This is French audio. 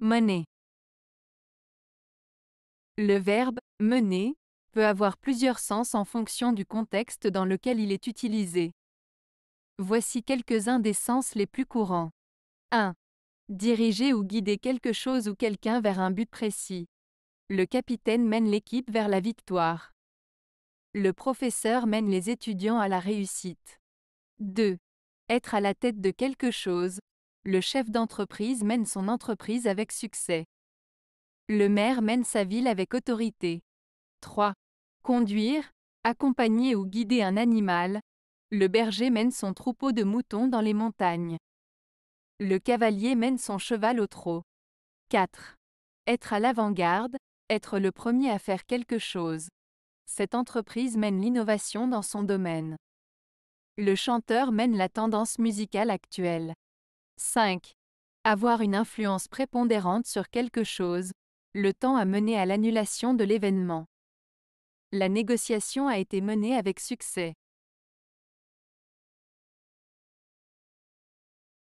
mener. Le verbe mener peut avoir plusieurs sens en fonction du contexte dans lequel il est utilisé. Voici quelques-uns des sens les plus courants. 1. Diriger ou guider quelque chose ou quelqu'un vers un but précis. Le capitaine mène l'équipe vers la victoire. Le professeur mène les étudiants à la réussite. 2. Être à la tête de quelque chose, le chef d'entreprise mène son entreprise avec succès. Le maire mène sa ville avec autorité. 3. Conduire, accompagner ou guider un animal. Le berger mène son troupeau de moutons dans les montagnes. Le cavalier mène son cheval au trot. 4. Être à l'avant-garde, être le premier à faire quelque chose. Cette entreprise mène l'innovation dans son domaine. Le chanteur mène la tendance musicale actuelle. 5. Avoir une influence prépondérante sur quelque chose, le temps a mené à l'annulation de l'événement. La négociation a été menée avec succès.